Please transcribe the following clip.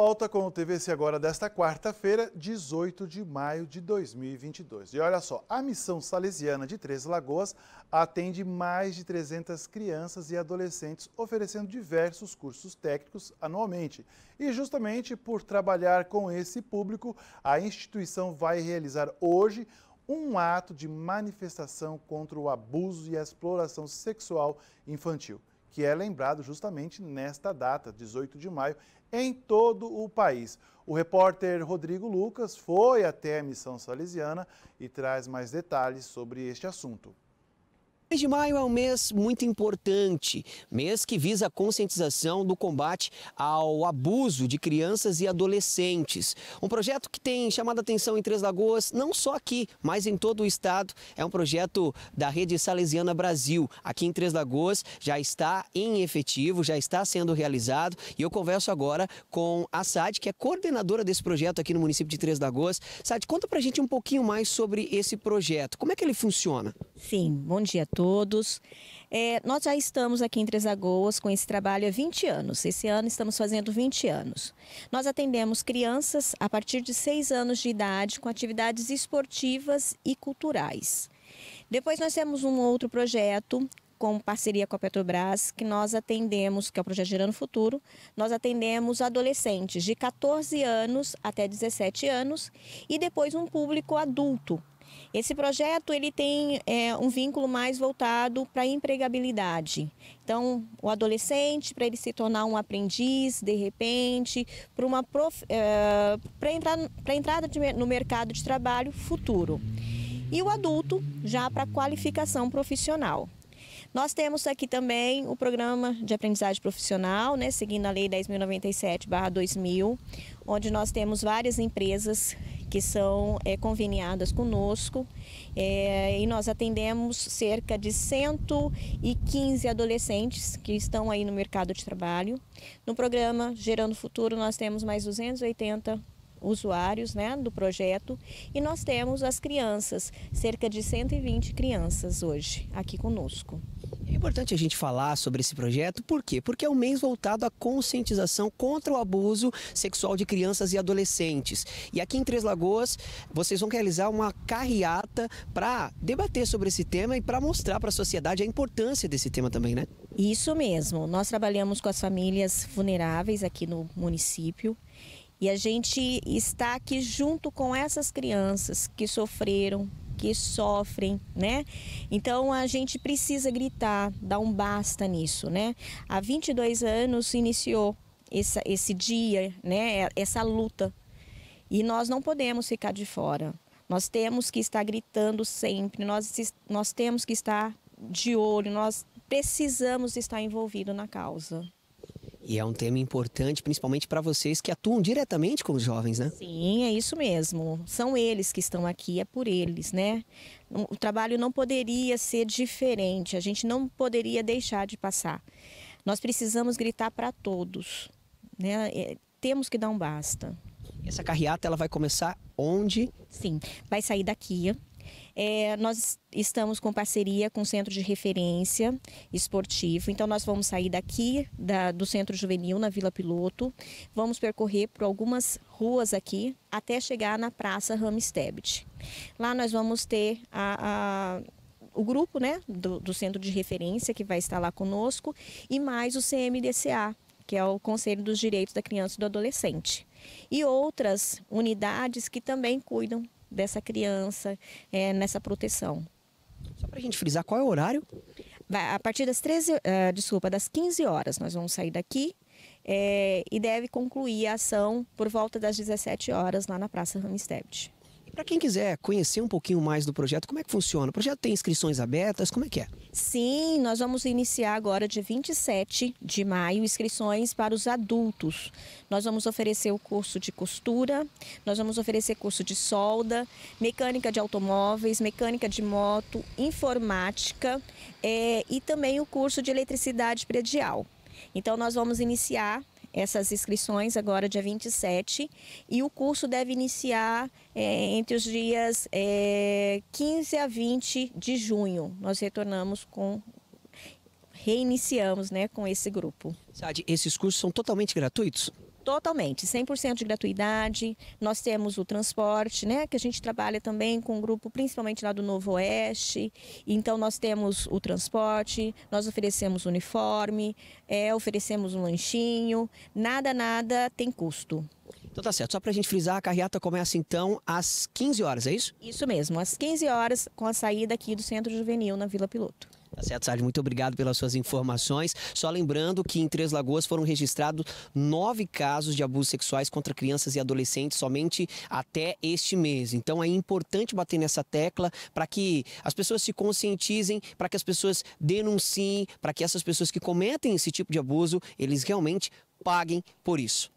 Volta com o TVC agora desta quarta-feira, 18 de maio de 2022. E olha só, a missão salesiana de Três Lagoas atende mais de 300 crianças e adolescentes, oferecendo diversos cursos técnicos anualmente. E justamente por trabalhar com esse público, a instituição vai realizar hoje um ato de manifestação contra o abuso e a exploração sexual infantil que é lembrado justamente nesta data, 18 de maio, em todo o país. O repórter Rodrigo Lucas foi até a missão salesiana e traz mais detalhes sobre este assunto mês de maio é um mês muito importante, mês que visa a conscientização do combate ao abuso de crianças e adolescentes. Um projeto que tem chamado a atenção em Três Lagoas, não só aqui, mas em todo o estado. É um projeto da Rede Salesiana Brasil. Aqui em Três Lagoas já está em efetivo, já está sendo realizado. E eu converso agora com a SAD, que é coordenadora desse projeto aqui no município de Três Lagoas. SAD, conta pra gente um pouquinho mais sobre esse projeto. Como é que ele funciona? Sim, bom dia a todos. É, nós já estamos aqui em Três Lagoas com esse trabalho há 20 anos. Esse ano estamos fazendo 20 anos. Nós atendemos crianças a partir de 6 anos de idade com atividades esportivas e culturais. Depois nós temos um outro projeto com parceria com a Petrobras, que nós atendemos, que é o Projeto Gerando Futuro, nós atendemos adolescentes de 14 anos até 17 anos e depois um público adulto, esse projeto ele tem é, um vínculo mais voltado para a empregabilidade. Então, o adolescente, para ele se tornar um aprendiz, de repente, para uma prof... é, para entrar, para entrada de, no mercado de trabalho futuro. E o adulto já para qualificação profissional. Nós temos aqui também o programa de aprendizagem profissional, né, seguindo a Lei 10.097-2000, onde nós temos várias empresas que são é, conveniadas conosco é, e nós atendemos cerca de 115 adolescentes que estão aí no mercado de trabalho. No programa Gerando Futuro, nós temos mais 280 usuários né, do projeto e nós temos as crianças, cerca de 120 crianças hoje aqui conosco. É importante a gente falar sobre esse projeto, por quê? Porque é um mês voltado à conscientização contra o abuso sexual de crianças e adolescentes. E aqui em Três Lagoas, vocês vão realizar uma carreata para debater sobre esse tema e para mostrar para a sociedade a importância desse tema também, né? Isso mesmo. Nós trabalhamos com as famílias vulneráveis aqui no município e a gente está aqui junto com essas crianças que sofreram, que sofrem, né? Então a gente precisa gritar, dar um basta nisso, né? Há 22 anos iniciou esse, esse dia, né? Essa luta. E nós não podemos ficar de fora. Nós temos que estar gritando sempre, nós, nós temos que estar de olho, nós precisamos estar envolvido na causa. E é um tema importante, principalmente para vocês que atuam diretamente com os jovens, né? Sim, é isso mesmo. São eles que estão aqui, é por eles, né? O trabalho não poderia ser diferente, a gente não poderia deixar de passar. Nós precisamos gritar para todos, né? É, temos que dar um basta. Essa carreata ela vai começar onde? Sim, vai sair daqui, é, nós estamos com parceria com o Centro de Referência Esportivo, então nós vamos sair daqui da, do Centro Juvenil, na Vila Piloto, vamos percorrer por algumas ruas aqui até chegar na Praça Ramstebet. Lá nós vamos ter a, a o grupo né, do, do, centro de referência que vai estar lá conosco e mais o CMDCA, que é o Conselho dos Direitos da Criança e do Adolescente. E outras unidades que também cuidam dessa criança é, nessa proteção. Só para a gente frisar, qual é o horário? a partir das 13, uh, eh, desculpa, das 15 horas nós vamos sair daqui é, e deve concluir a ação por volta das 17 horas lá na Praça Ramistebet. Para quem quiser conhecer um pouquinho mais do projeto, como é que funciona? O projeto tem inscrições abertas, como é que é? Sim, nós vamos iniciar agora de 27 de maio inscrições para os adultos. Nós vamos oferecer o curso de costura, nós vamos oferecer curso de solda, mecânica de automóveis, mecânica de moto, informática é, e também o curso de eletricidade predial. Então nós vamos iniciar essas inscrições agora dia 27 e o curso deve iniciar é, entre os dias é, eh, 15 a 20 de junho. Nós retornamos com reiniciamos, né, com esse grupo. Sade, esses cursos são totalmente gratuitos? Totalmente, 100% de gratuidade. Nós temos o transporte, né, que a gente trabalha também com um grupo principalmente lá do Novo Oeste. Então nós temos o transporte, nós oferecemos uniforme, é, oferecemos um lanchinho, nada, nada tem custo. Então tá certo, só para a gente frisar, a carreata começa então às 15 horas, é isso? Isso mesmo, às 15 horas com a saída aqui do Centro Juvenil na Vila Piloto. Tá certo, Sardi. Muito obrigado pelas suas informações. Só lembrando que em Três Lagoas foram registrados nove casos de abusos sexuais contra crianças e adolescentes somente até este mês. Então é importante bater nessa tecla para que as pessoas se conscientizem, para que as pessoas denunciem, para que essas pessoas que cometem esse tipo de abuso, eles realmente paguem por isso.